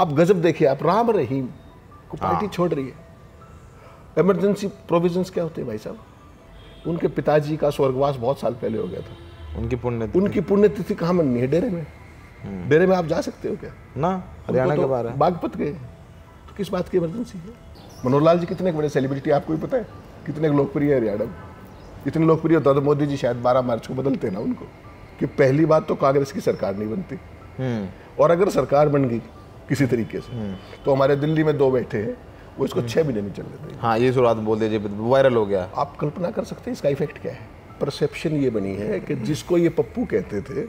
आप गजब देखिए आप राम रहीम को हाँ। पार्टी छोड़ रही है इमरजेंसी प्रोविजंस क्या होते हैं भाई साहब उनके पिताजी का स्वर्गवास बहुत साल पहले हो गया था उनकी पुण्य उनकी पुण्यतिथि कहाँ मननी है डेरे में हम्म। डेरे में आप जा सकते हो क्या ना हरियाणा तो के बाहर बागपत गए तो किस बात की इमरजेंसी है मनोहर लाल जी कितने बड़े सेलिब्रिटी आपको भी पता है कितने लोकप्रिय है हरियाणा में इतने लोकप्रिय दादा मोदी जी शायद बारह मार्च को बदलते ना उनको कि पहली बात तो कांग्रेस की सरकार नहीं बनती हम्म। और अगर सरकार बन गई किसी तरीके से हम्म। तो हमारे दिल्ली में दो बैठे हैं वो इसको छः हम्म। महीने में चल देते हैं हाँ ये शुरुआत बोल दीजिए वायरल हो गया आप कल्पना कर सकते हैं इसका इफेक्ट क्या है परसेप्शन ये बनी है कि जिसको ये पप्पू कहते थे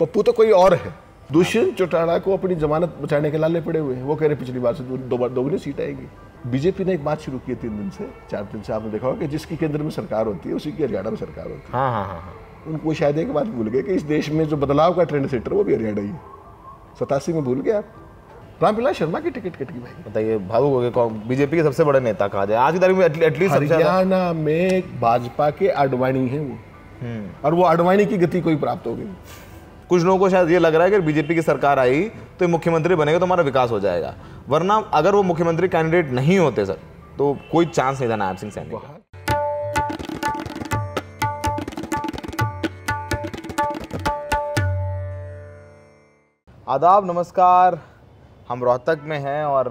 पप्पू तो कोई और है दुष्यंत चौटाला को अपनी जमानत बचाने के लाले पड़े हुए हैं वो कह रहे पिछली बार से बार दोगुनी सीट आएगी बीजेपी ने एक बात शुरू की है तीन दिन से चार दिन से आपने देखा होगा कि जिसकी केंद्र में सरकार होती है उसी की हरियाणा में सरकार होती है हाँ, हाँ हाँ हाँ उनको शायद एक बात भूल गए कि इस देश में जो बदलाव का ट्रेंड सेटर वो भी हरियाणा ही है सतासी में भूल गए आप रामविलास शर्मा की टिकट कट गई भाई बताइए भावुक हो गए बीजेपी के सबसे बड़े नेता कहा जाए आज की तारीख में एटलीस्ट हरियाणा में भाजपा के अडवाणी हैं वो हम्म। और वो अडवाणी की गति कोई प्राप्त हो गई कुछ लोगों को शायद ये लग रहा है कि बीजेपी की सरकार आई तो मुख्यमंत्री बनेगा तो हमारा विकास हो जाएगा वरना अगर वो मुख्यमंत्री कैंडिडेट नहीं होते सर तो कोई चांस नहीं था नायब सिंह सैनी आदाब नमस्कार हम रोहतक में हैं और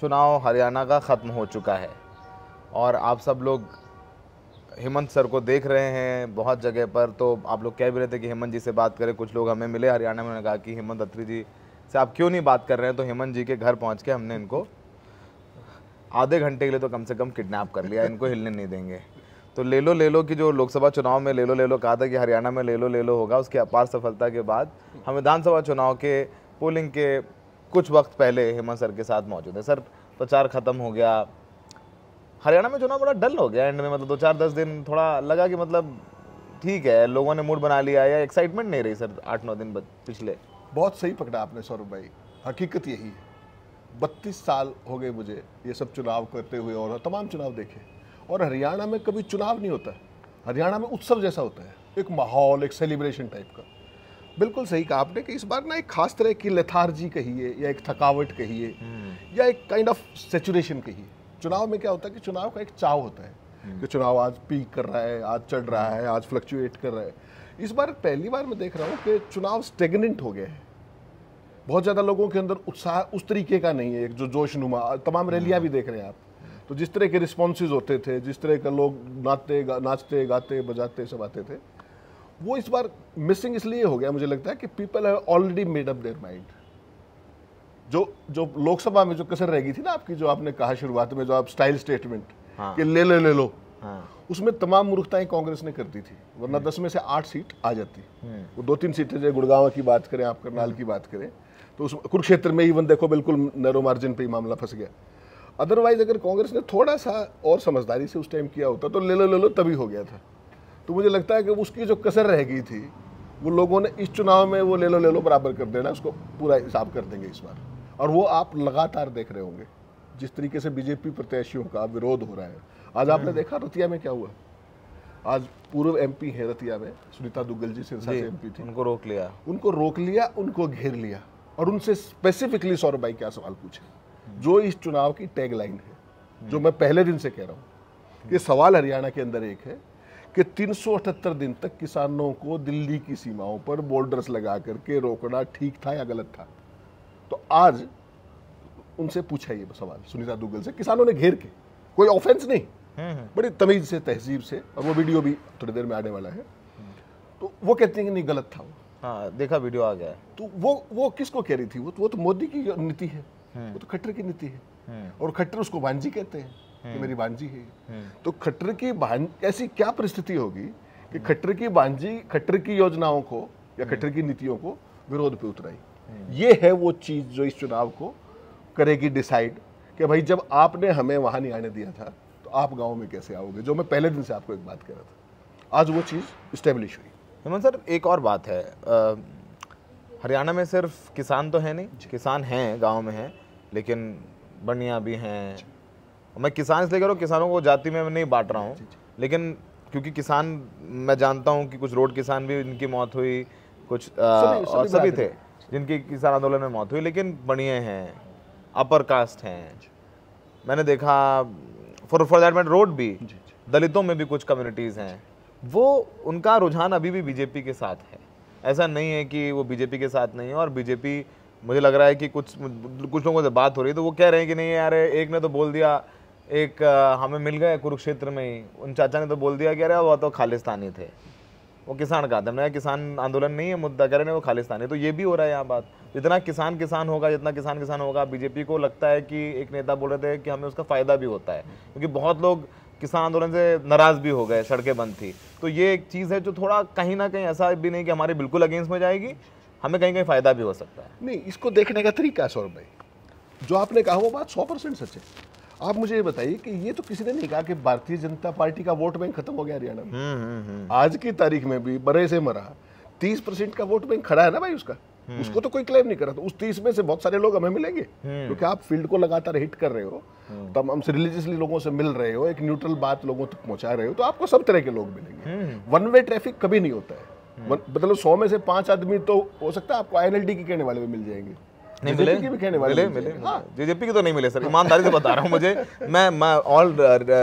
चुनाव हरियाणा का ख़त्म हो चुका है और आप सब लोग हेमंत सर को देख रहे हैं बहुत जगह पर तो आप लोग कह भी रहे थे कि हेमंत जी से बात करें कुछ लोग हमें मिले हरियाणा में उन्होंने कहा कि हेमंत अत्री जी से आप क्यों नहीं बात कर रहे हैं तो हेमंत जी के घर पहुंच के हमने इनको आधे घंटे के लिए तो कम से कम किडनैप कर लिया इनको हिलने नहीं देंगे तो ले लो ले लो कि जो लोकसभा चुनाव में ले लो ले लो कहा था कि हरियाणा में ले लो ले लो होगा उसके अपार सफलता के बाद हम विधानसभा चुनाव के पोलिंग के कुछ वक्त पहले हेमंत सर के साथ मौजूद है सर प्रचार खत्म हो गया हरियाणा में चुनाव बड़ा डल हो गया एंड में मतलब दो चार दस दिन थोड़ा लगा कि मतलब ठीक है लोगों ने मूड बना लिया या एक्साइटमेंट नहीं रही सर आठ नौ दिन पिछले बहुत सही पकड़ा आपने सौरभ भाई हकीकत यही है बत्तीस साल हो गए मुझे ये सब चुनाव करते हुए और तमाम चुनाव देखे और हरियाणा में कभी चुनाव नहीं होता हरियाणा में उत्सव जैसा होता है एक माहौल एक सेलिब्रेशन टाइप का बिल्कुल सही कहा आपने कि इस बार ना एक खास तरह की लेथार्जी कहिए या एक थकावट कहिए हम्म। या एक काइंड ऑफ सेचुरेशन कहिए चुनाव में क्या होता है कि चुनाव का एक चाव होता है हम्म। कि चुनाव आज पीक कर रहा है आज चढ़ रहा है आज फ्लक्चुएट कर रहा है इस बार पहली बार मैं देख रहा हूँ कि चुनाव स्टेगनेंट हो गया है बहुत ज़्यादा लोगों के अंदर उत्साह उस तरीके का नहीं है एक जो जोश नुमा तमाम रैलियाँ भी हम्म। देख रहे हैं आप तो जिस तरह के रिस्पॉन्सेज होते थे जिस तरह का लोग नाचते नाचते गाते बजाते सब आते थे वो इस बार मिसिंग इसलिए हो गया मुझे लगता है कि people have already made up their mind जो जो लोकसभा में जो कसर रह गई थी ना आपकी जो आपने कहा शुरुआत में जो आप स्टाइल स्टेटमेंट हाँ। कि ले ले ले लो हाँ। उसमें तमाम मूर्खताएं कांग्रेस ने कर दी थी वरना हम्म। दस में से आठ सीट आ जाती हम्म। वो दो तीन सीटें जो गुड़गांव की बात करें आप करनाल हम्म। की बात करें तो उस कुरुक्षेत्र में इवन देखो बिल्कुल नैरो मार्जिन पर ही मामला फंस गया अदरवाइज अगर कांग्रेस ने थोड़ा सा और समझदारी से उस टाइम किया होता तो ले लो ले लो तभी हो गया था तो मुझे लगता है कि उसकी जो कसर रह गई थी वो लोगों ने इस चुनाव में वो ले लो ले लो बराबर कर देना उसको पूरा हिसाब कर देंगे इस बार और वो आप लगातार देख रहे होंगे जिस तरीके से बीजेपी प्रत्याशियों का विरोध हो रहा है आज आपने हम्म। देखा रतिया में क्या हुआ आज पूर्व एमपी है रतिया में सुनीता दुग्गल जी सिरसा से एमपी थी उनको रोक लिया उनको रोक लिया उनको घेर लिया और उनसे स्पेसिफिकली सौरभ भाई क्या सवाल पूछे हम्म। जो इस चुनाव की टैगलाइन है जो हम्म। मैं पहले दिन से कह रहा हूँ ये सवाल हरियाणा के अंदर एक है कि तीन दिन तक किसानों को दिल्ली की सीमाओं पर बॉर्डर्स लगा करके रोकना ठीक था या गलत था तो आज उनसे पूछा ये सवाल सुनीता दुग्गल से किसानों ने घेर के कोई ऑफेंस नहीं हम्म, हम्म। बड़ी तमीज से तहजीब से और वो वीडियो भी थोड़ी देर में आने वाला है तो वो कहते हैं कि नहीं गलत था वो हाँ देखा वीडियो आ गया तो वो वो किसको कह रही थी वो तो, वो तो मोदी की नीति है हम्म। वो तो खट्टर की नीति है और खट्टर उसको वांझी कहते हैं कि मेरी भांजी है हम्म। तो खट्टर की ऐसी क्या परिस्थिति होगी कि खट्टर की भांजी खट्टर की योजनाओं को या हम्म। खट्टर की नीतियों को विरोध पे उतराई हम्म। ये है वो चीज़ जो इस चुनाव को करेगी डिसाइड कि भाई जब आपने हमें वहां नहीं आने दिया था तो आप गाँव में कैसे आओगे जो मैं पहले दिन से आपको एक बात कह रहा था आज वो चीज़ स्टेब्लिश हुई हेमंत सर एक और बात है हरियाणा में सिर्फ किसान तो है नहीं किसान हैं गांव में हैं लेकिन बनिया भी हैं मैं किसान इसलिए कह रहा हूँ किसानों को जाति में नहीं बांट रहा हूँ लेकिन क्योंकि किसान मैं जानता हूँ कि कुछ रोड किसान भी इनकी मौत हुई कुछ सभी, और सभी थे जिनकी किसान आंदोलन में मौत हुई लेकिन बढ़िया हैं अपर कास्ट हैं मैंने देखा for for that matter भी दलितों में भी कुछ कम्युनिटीज़ हैं वो उनका रुझान अभी भी बीजेपी के साथ है ऐसा नहीं है कि वो बीजेपी के साथ नहीं है और बीजेपी मुझे लग रहा है कि कुछ कुछ लोगों से बात हो रही है तो वो कह रहे हैं कि नहीं यार एक ने तो बोल दिया एक हमें मिल गए कुरुक्षेत्र में ही उन चाचा ने तो बोल दिया कि अरे वो तो खालिस्तानी थे वो किसान का था मैंने किसान आंदोलन नहीं है मुद्दा कह रहे वो खालिस्तानी तो ये भी हो रहा है यहाँ बात जितना किसान किसान होगा जितना किसान किसान होगा बीजेपी को लगता है कि एक नेता बोल रहे थे कि हमें उसका फ़ायदा भी होता है क्योंकि बहुत लोग किसान आंदोलन से नाराज़ भी हो गए सड़कें बंद थी तो ये एक चीज़ है जो थोड़ा कहीं ना कहीं ऐसा भी नहीं कि हमारे बिल्कुल अगेंस्ट में जाएगी हमें कहीं कहीं फ़ायदा भी हो सकता है नहीं इसको देखने का तरीका है सौरभ भाई जो आपने कहा वो बात सौ परसेंट सच है आप मुझे ये बताइए कि ये तो किसी ने नहीं कहा कि भारतीय जनता पार्टी का वोट बैंक खत्म हो गया हरियाणा में हम्म, हम्म, हम्म। आज की तारीख में भी बड़े से मरा तीस परसेंट का वोट बैंक खड़ा है ना भाई उसका उसको तो कोई क्लेम नहीं कर रहा था उस तीस में से बहुत सारे लोग हमें मिलेंगे क्योंकि आप फील्ड को लगातार हिट कर रहे हो तब हमसे रिलीजियसली लोगों से मिल रहे हो एक न्यूट्रल बात लोगों तक पहुंचा रहे हो तो आपको सब तरह के लोग मिलेंगे वन वे ट्रैफिक कभी नहीं होता है मतलब सौ में से पांच आदमी तो हो सकता है आपको आई की कहने वाले भी मिल जाएंगे नहीं मिले मिले मिले, हाँ। मिले जेजेपी के तो नहीं मिले सर ईमानदारी से बता रहा हूँ मुझे मैं मैं all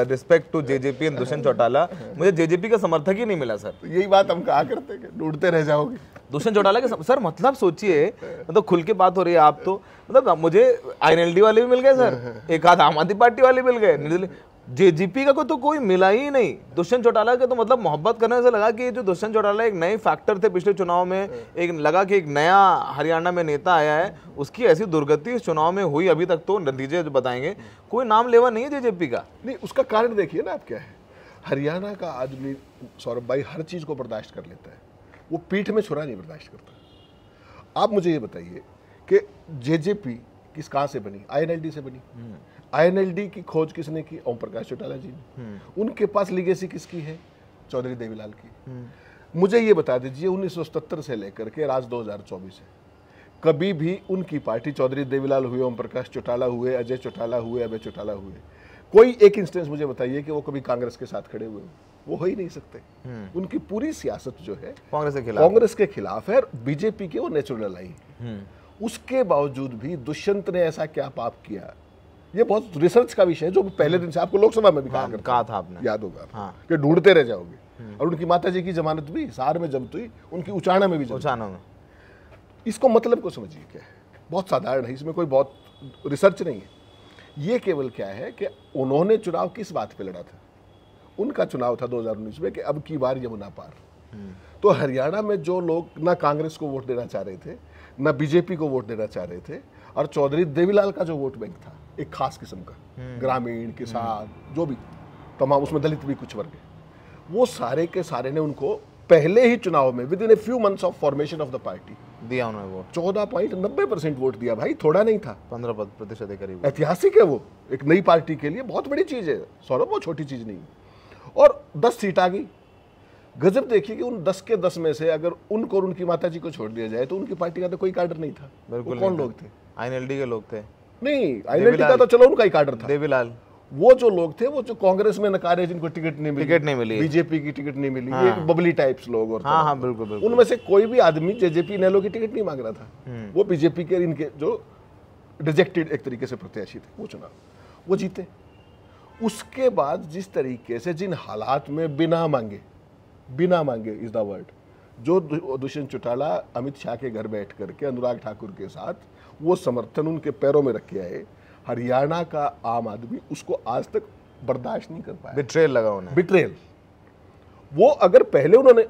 respect to JJP and Dushyant Chautala मुझे जेजेपी का समर्थक ही नहीं मिला सर तो यही बात हम कहा करते ढूंढते रह जाओगे दुष्यंत चौटाला के सर मतलब सोचिए मतलब तो खुल के बात हो रही है आप तो मतलब मुझे आई वाले भी मिल गए सर एक आध आम आदमी पार्टी वाले मिल गए जेजीपी का को तो कोई मिला ही नहीं दुष्यंत चौटाला का तो मतलब मोहब्बत करने से लगा कि जो दुष्यंत चौटाला एक नए फैक्टर थे पिछले चुनाव में एक लगा कि एक नया हरियाणा में नेता आया है उसकी ऐसी दुर्गति इस चुनाव में हुई अभी तक तो नतीजे बताएंगे कोई नाम लेवा नहीं है जेजेपी का नहीं उसका कारण देखिए ना आप क्या है हरियाणा का आदमी सौरभ भाई हर चीज़ को बर्दाश्त कर लेता है वो पीठ में छुरा नहीं बर्दाश्त करता आप मुझे ये बताइए कि जेजेपी किस कहाँ से बनी आई से बनी हम्म। आईएनएलडी की खोज किसने की ओम प्रकाश चौटाला जी ने हम्म। उनके पास लीगेसी किसकी है चौधरी देवीलाल की हम्म। मुझे ये बता दीजिए 1977 से लेकर के हजार 2024 है कभी भी उनकी पार्टी चौधरी देवीलाल हुए ओम प्रकाश चौटाला हुए अजय चौटाला हुए अभय चौटाला हुए कोई एक इंस्टेंस मुझे बताइए कि वो कभी कांग्रेस के साथ खड़े हुए वो हो ही नहीं सकते हम्म। उनकी पूरी सियासत जो है कांग्रेस के खिलाफ कांग्रेस के खिलाफ है बीजेपी के वो नेचुरल लाइन उसके बावजूद भी दुष्यंत ने ऐसा क्या पाप किया ये बहुत रिसर्च का विषय है जो पहले दिन से आपको लोकसभा में भी हाँ, कहा था आपने याद होगा हाँ। कि ढूंढते रह जाओगे हम्म। और उनकी माता जी की जमानत भी सार में जमत हुई उनकी उचाना में भी उचाना में इसको मतलब को समझिए क्या है बहुत साधारण है इसमें कोई बहुत रिसर्च नहीं है ये केवल क्या है कि उन्होंने चुनाव किस बात पर लड़ा था उनका चुनाव था दो में कि अब की बार यमुना पार हम्म। तो हरियाणा में जो लोग ना कांग्रेस को वोट देना चाह रहे थे ना बीजेपी को वोट देना चाह रहे थे और चौधरी देवीलाल का जो वोट बैंक था एक खास किस्म का हम्म। ग्रामीण हम्म। किसान जो भी तमाम तो उसमें दलित भी कुछ वर्ग वो सारे के सारे ने उनको पहले ही चुनाव में within a few months of formation of the party दिया उन्होंने वोट चौदह पॉइंट नब्बे परसेंट वोट दिया भाई थोड़ा नहीं था पंद्रह प्रतिशत के करीब ऐतिहासिक है वो एक नई पार्टी के लिए बहुत बड़ी चीज़ है सौरभ वो छोटी चीज़ नहीं और दस सीट आ गई गजब देखिए कि उन दस के दस में से अगर उनको और उनकी माता जी को छोड़ दिया जाए तो उनकी पार्टी का तो कोई कार्डर नहीं था बिल्कुल कौन लोग थे आईएनएलडी के लोग थे नहीं आईएनएलडी का तो चलो उनका ही कार्डर था देवीलाल वो जो लोग थे वो जो कांग्रेस में नकारे जिनको टिकट नहीं मिली टिकट नहीं मिली बीजेपी की टिकट नहीं मिली हाँ। बबली टाइप्स लोग और हाँ, हाँ, बिल्कुल, बिल्कुल। उनमें से कोई भी आदमी जेजेपी नेहलो की टिकट नहीं मांग रहा था हम्म। वो बीजेपी के इनके जो रिजेक्टेड एक तरीके से प्रत्याशी थे वो चुनाव वो जीते उसके बाद जिस तरीके से जिन हालात में बिना मांगे बिना मांगे इज द वर्ड जो दुष्यंत चौटाला अमित शाह के घर बैठ करके अनुराग ठाकुर के साथ वो समर्थन उनके पैरों में रखे आए हरियाणा का आम आदमी उसको आज तक बर्दाश्त नहीं कर पाया बिट्रेल लगा उन्हें बिट्रेल वो अगर पहले उन्होंने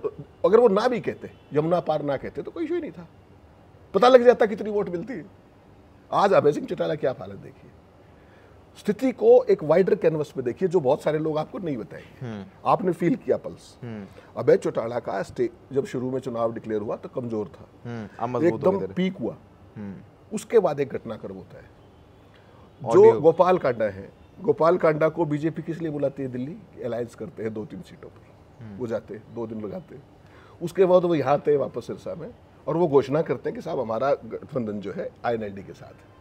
अगर वो ना भी कहते यमुना पार ना कहते तो कोई इशू ही नहीं था पता लग जाता कितनी वोट मिलती है आज अभय सिंह चौटाला क्या हालत देखिए स्थिति को एक वाइडर कैनवस पे देखिए जो बहुत सारे लोग आपको नहीं बताएंगे हम्म। आपने फील किया पल्स हम्म। अबे चौटाला का स्टेट जब शुरू में चुनाव डिक्लेयर हुआ तो कमजोर था हम्म, एकदम पीक हुआ उसके बाद एक घटनाक्रम होता है जो गोपाल कांडा है गोपाल कांडा को बीजेपी किस लिए बुलाती है दिल्ली अलायंस करते हैं दो तीन सीटों पर वो जाते हैं दो दिन लगाते हैं उसके बाद वो यहाँ आते हैं वापस सिरसा में और वो घोषणा करते हैं कि साहब हमारा गठबंधन जो है आई के साथ है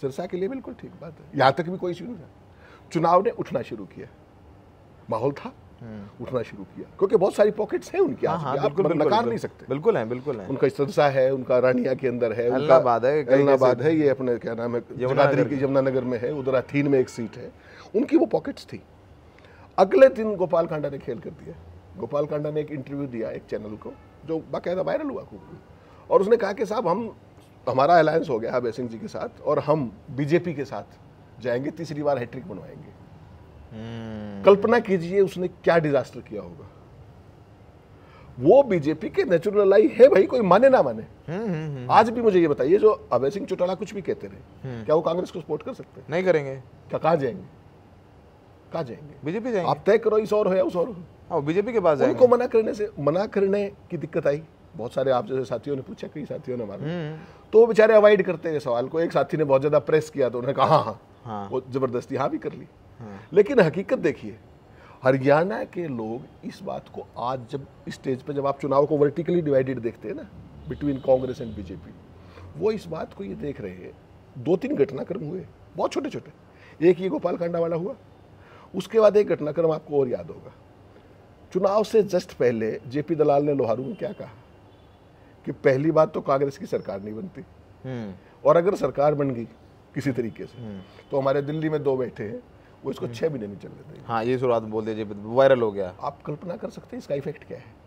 सिरसा के लिए बिल्कुल ठीक बात है यहाँ तक भी कोई इश्यू नहीं था चुनाव ने उठना शुरू किया माहौल था उठना शुरू किया क्योंकि बहुत सारी पॉकेट्स हैं उनके हाँ, हाँ आप बिल्कुल, मतलब बिल्कुल, नकार नहीं सकते बिल्कुल है बिल्कुल है उनका सिरसा है उनका रानिया के अंदर है इलाहाबाद है इलाहाबाद है ये अपने क्या नाम है जगाधरी की यमुनानगर में है उधर अथीन में एक सीट है उनकी वो पॉकेट्स थी अगले दिन गोपाल कांडा ने खेल कर दिया गोपाल कांडा ने एक इंटरव्यू दिया एक चैनल को जो बाकायदा वायरल हुआ खूब और उसने कहा कि साहब हम हमारा अलायंस हो गया अभय सिंह जी के साथ और हम बीजेपी के साथ जाएंगे तीसरी बार हैट्रिक बनवाएंगे हम्म। कल्पना कीजिए उसने क्या डिजास्टर किया होगा वो बीजेपी के नेचुरल लाई है भाई कोई माने ना माने hmm. आज भी मुझे ये बताइए जो अभय सिंह चौटाला कुछ भी कहते रहे hmm. क्या वो कांग्रेस को सपोर्ट कर सकते नहीं करेंगे क्या कहा जाएंगे कहा जाएंगे बीजेपी जाएंगे आप तय करो इस और हो या उस और हो बीजेपी हाँ, के पास उनको मना करने से मना करने की दिक्कत आई बहुत सारे आप जैसे साथियों ने पूछा कई साथियों ने हमारे हम्म। तो वो बेचारे अवॉइड करते हैं सवाल को एक साथी ने बहुत ज़्यादा प्रेस किया तो उन्होंने कहा हाँ हाँ, वो हाँ। ज़बरदस्ती हाँ भी कर ली हाँ। लेकिन हकीकत देखिए हरियाणा के लोग इस बात को आज जब स्टेज पर जब आप चुनाव को वर्टिकली डिवाइडेड देखते हैं ना बिटवीन कांग्रेस एंड बीजेपी वो इस बात को ये देख रहे हैं दो तीन घटनाक्रम हुए बहुत छोटे छोटे एक ये गोपाल कांडा वाला हुआ उसके बाद एक घटनाक्रम आपको और याद होगा चुनाव से जस्ट पहले जेपी दलाल ने लोहारू में क्या कहा कि पहली बात तो कांग्रेस की सरकार नहीं बनती हम्म। और अगर सरकार बन गई किसी तरीके से हम्म। तो हमारे दिल्ली में दो बैठे हैं वो इसको छः महीने नहीं चल देते हाँ ये शुरुआत बोल दीजिए वायरल हो गया आप कल्पना कर सकते हैं इसका इफेक्ट क्या है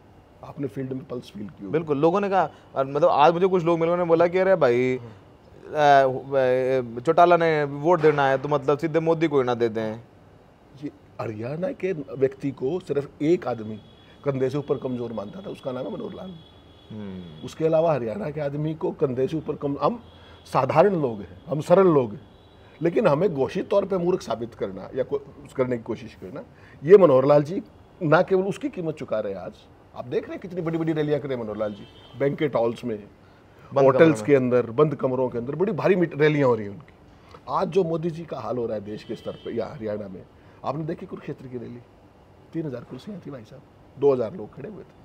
आपने फील्ड में पल्स फील की बिल्कुल लोगों ने कहा मतलब आज मुझे कुछ लोग मिले बोला कि अरे भाई चौटाला ने वोट देना है तो मतलब सीधे मोदी को ही ना दे दें ये हरियाणा के व्यक्ति को सिर्फ एक आदमी कंधे से ऊपर कमजोर मानता था उसका नाम है मनोहर लाल हम्म। उसके अलावा हरियाणा के आदमी को कंधे से ऊपर कम हम साधारण लोग हैं हम सरल लोग हैं लेकिन हमें घोषित तौर पे मूर्ख साबित करना या करने की कोशिश करना ये मनोहर लाल जी ना केवल उसकी कीमत चुका रहे आज आप देख रहे हैं कितनी बड़ी बड़ी रैलियाँ करें मनोहर लाल जी बैंकेट हॉल्स में होटल्स के अंदर बंद कमरों के अंदर बड़ी भारी रैलियाँ हो रही हैं उनकी आज जो मोदी जी का हाल हो रहा है देश के स्तर पर या हरियाणा में आपने देखी कुरुक्षेत्र की रैली तीन हज़ार कुर्सियाँ थी भाई साहब दो हज़ार लोग खड़े हुए थे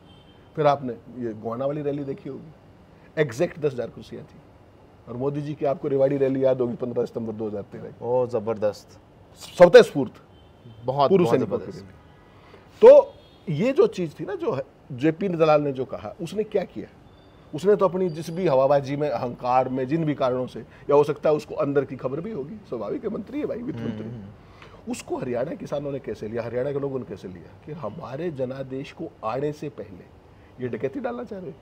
फिर आपने ये गोवाना वाली रैली देखी होगी एग्जैक्ट दस हज़ार कुर्सियाँ थी और मोदी जी की आपको रेवाड़ी रैली याद होगी पंद्रह सितंबर दो हज़ार तेरह ओ जबरदस्त स्वतः स्फूर्त बहुत पूर्व सैनिक तो ये जो चीज़ थी ना जो जेपी दलाल ने जो कहा उसने क्या किया उसने तो अपनी जिस भी हवाबाजी में अहंकार में जिन भी कारणों से या हो सकता है उसको अंदर की खबर भी होगी स्वाभाविक है मंत्री है भाई वित्त हम्म। मंत्री उसको हरियाणा किसानों ने कैसे लिया हरियाणा के लोगों ने कैसे लिया कि हमारे जनादेश को आने से पहले ये डकैती डालना चाह रहे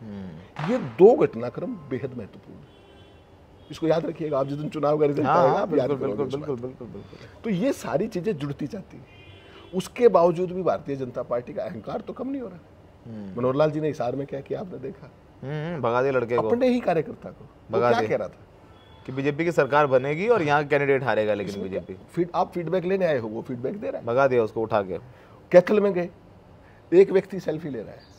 हम्म। ये दो घटनाक्रम बेहद महत्वपूर्ण है इसको याद रखिएगा आप जिस दिन चुनाव का रिजल्ट आएगा हाँ, हाँ, आप याद बिल्कुल बिल्कुल बिल्कुल तो ये सारी चीज़ें जुड़ती जाती हैं उसके बावजूद भी भारतीय जनता पार्टी का अहंकार तो कम नहीं हो रहा हम्म। मनोहर लाल जी ने हिसार में क्या किया आपने देखा हम्म, भगा दे लड़के अपने ही कार्यकर्ता को भगा क्या कह रहा था कि बीजेपी की सरकार बनेगी और यहाँ कैंडिडेट हारेगा लेकिन बीजेपी फीड आप फीडबैक लेने आए हो वो फीडबैक दे रहा है भगा दिया उसको उठा के कैथल में गए एक व्यक्ति सेल्फी ले रहा है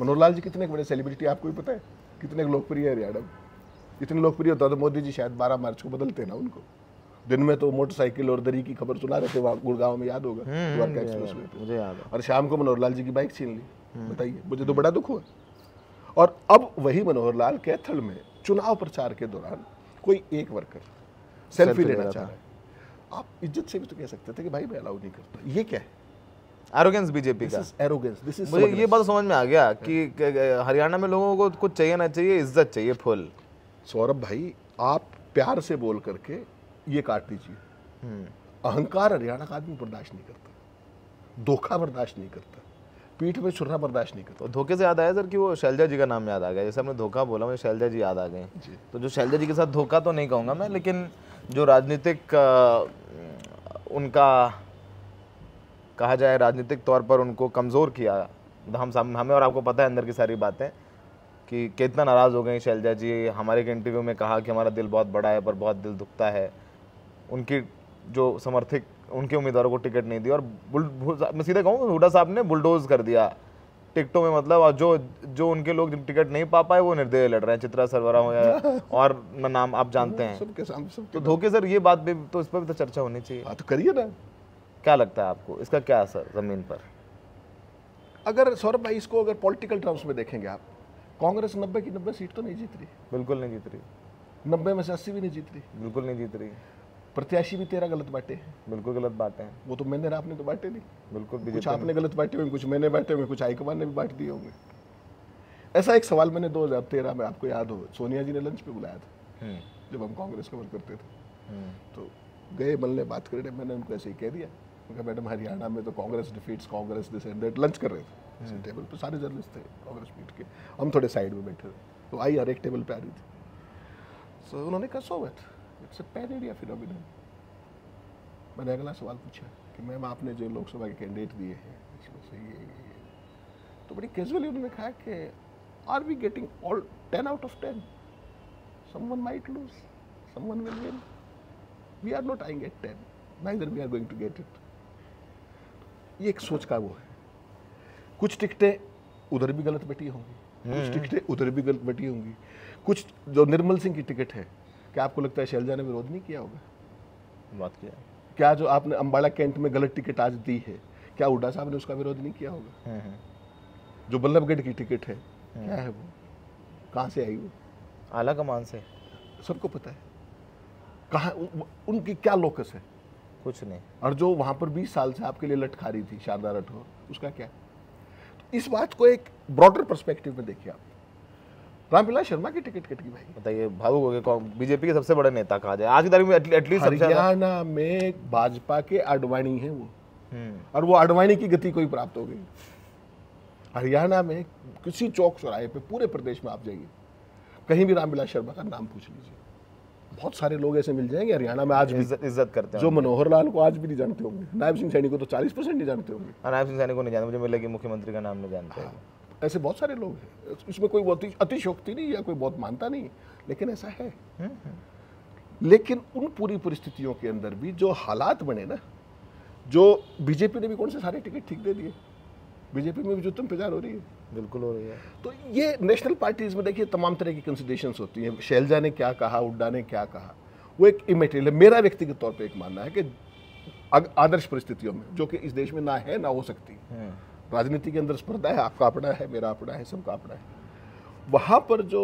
मनोहर लाल जी कितने बड़े सेलिब्रिटी आपको भी पता है कितने लोकप्रिय है यादव इतने लोकप्रिय होता तो मोदी जी शायद बारह मार्च को बदलते ना उनको दिन में तो मोटरसाइकिल और दरी की खबर सुना रहे थे वहाँ गुड़गांव में याद होगा हम्म, द्वारका एक्सप्रेस में और शाम को मनोहर लाल जी की बाइक छीन ली हम्म। बताइए मुझे तो बड़ा दुख हुआ और अब वही मनोहर लाल कैथल में चुनाव प्रचार के दौरान कोई एक वर्कर सेल्फी लेना चाह रहा है आप इज्जत से भी तो कह सकते थे कि भाई मैं अलाउ नहीं करता ये क्या है एरोगेंस बीजेपी का एरोगेंस दिस इज मुझे ये बात समझ में आ गया कि हरियाणा में लोगों को कुछ चाहिए ना चाहिए इज्जत चाहिए फुल सौरभ भाई आप प्यार से बोल करके ये काट दीजिए हम्म। अहंकार हरियाणा का आदमी बर्दाश्त नहीं करता धोखा बर्दाश्त नहीं करता पीठ में छुरा बर्दाश्त नहीं करता धोखे से याद आया सर कि वो शैलजा जी का नाम याद आ गया जैसे हमने धोखा बोला मुझे शैलजा जी याद आ गए तो जो शैलजा जी के साथ धोखा तो नहीं कहूँगा मैं लेकिन जो राजनीतिक उनका कहा जाए राजनीतिक तौर पर उनको कमज़ोर किया हम सामने हमें और आपको पता है अंदर की सारी बातें कि कितना नाराज़ हो गए शैलजा जी हमारे एक इंटरव्यू में कहा कि हमारा दिल बहुत बड़ा है पर बहुत दिल दुखता है उनकी जो समर्थक उनके उम्मीदवारों को टिकट नहीं दी और बुल, बुल मैं सीधे कहूँ हुडा साहब ने बुलडोज कर दिया टिकटों में मतलब और जो जो उनके लोग टिकट नहीं पा पाए वो निर्दय लड़ रहे हैं चित्रा सरवरा हो या और नाम आप जानते हैं सबके सामने सब तो धोखे सर ये बात भी तो इस पर भी तो चर्चा होनी चाहिए हाँ, तो करिए ना क्या लगता है आपको इसका क्या असर ज़मीन पर अगर सौरभ भाई इसको अगर पॉलिटिकल टर्म्स में देखेंगे आप कांग्रेस नब्बे की नब्बे सीट तो नहीं जीत रही बिल्कुल नहीं जीत रही नब्बे में से अस्सी भी नहीं जीत रही बिल्कुल नहीं जीत रही प्रत्याशी भी तेरा गलत बांटे हैं बिल्कुल गलत बातें हैं वो तो मैंने आपने तो बांटे नहीं बिल्कुल कुछ आपने गलत बांटे हुए कुछ मैंने बांटे हुए कुछ हाईकमान ने भी बांट दिए होंगे ऐसा एक सवाल मैंने तेरह में आपको याद हो सोनिया जी ने लंच पे बुलाया था हम्म। जब हम कांग्रेस कवर करते थे हम्म। तो गए मल ने बात कर मैंने उनको ऐसे ही कह दिया कहा मैडम हरियाणा में तो Congress defeats Congress this and that lunch कर रहे थे टेबल हम्म। पर सारे जर्नलिस्ट थे कांग्रेस मीट के हम थोड़े साइड में बैठे थे तो आई हर एक टेबल पर आ रही थी सो उन्होंने कहा so what it's a pan India phenomenon मैंने अगला सवाल पूछा कि मैम आपने जो लोकसभा के कैंडिडेट दिए हैं इसमें से ये तो बड़ी कैजुअली उन्होंने कहा कि are we getting all ten out of ten someone might lose someone will win we are not eyeing at ten neither we are going to get it ये एक सोच का वो है कुछ टिकटें उधर भी गलत बैठी होंगी कुछ हम्म। टिकटें उधर भी गलत बैठी होंगी कुछ जो निर्मल सिंह की टिकट है क्या आपको लगता है शैलजा ने विरोध नहीं किया होगा बात किया क्या जो आपने अम्बाला कैंट में गलत टिकट आज दी है क्या हुडा साहब ने उसका विरोध नहीं किया होगा हम्म, हम्म। जो बल्लभगढ़ की टिकट है क्या है वो कहाँ से आई वो आला कमान से सबको पता है कहाँ उनकी क्या लोकस है कुछ नहीं और जो वहाँ पर 20 साल से आपके लिए लटका रही थी शारदा राठौर उसका क्या तो इस बात को एक ब्रॉडर परस्पेक्टिव में देखिए आप रामविलास शर्मा की टिकट कट गई भाई बताइए भावुक हो गए कौन बीजेपी के सबसे बड़े नेता कहा जाए आज की तारीख में एटलीस्ट हरियाणा में भाजपा के अडवाणी है वो हम्म। और वो अडवाणी की गति को ही प्राप्त हो गई हरियाणा में किसी चौक चौराहे पे पूरे प्रदेश में आप जाइए कहीं भी रामविलास शर्मा का नाम पूछ लीजिए बहुत सारे लोग ऐसे मिल जाएंगे हरियाणा में आज इज्जत इज्जत करते हैं जो मनोहर लाल को आज भी नहीं जानते होंगे नायब सिंह सैनी को तो चालीस परसेंट नहीं जानते होंगे हाँ, नायब सिंह सैनी को नहीं जानते मुझे मिले कि मुख्यमंत्री का नाम नहीं जानते हाँ। ऐसे बहुत सारे लोग हैं इसमें कोई बहुत अतिशोक्ति नहीं या कोई बहुत मानता नहीं लेकिन ऐसा है हम्म, हम्म। लेकिन उन पूरी परिस्थितियों के अंदर भी जो हालात बने ना जो बीजेपी ने भी कौन से सारे टिकट ठीक दे दिए बीजेपी में भी जो तुम प्रचार हो रही है बिल्कुल हो रही है तो ये नेशनल पार्टीज में देखिए तमाम तरह की कंसिडेशन होती हैं शैलजा ने क्या कहा उड्डा ने क्या कहा वो एक इमेटेरियल है मेरा व्यक्तिगत तौर पर एक मानना है कि आदर्श परिस्थितियों में जो कि इस देश में ना है ना हो सकती हम्म। राजनीति के अंदर स्पर्धा है आपका अपना है मेरा अपना है सबका अपना है वहाँ पर जो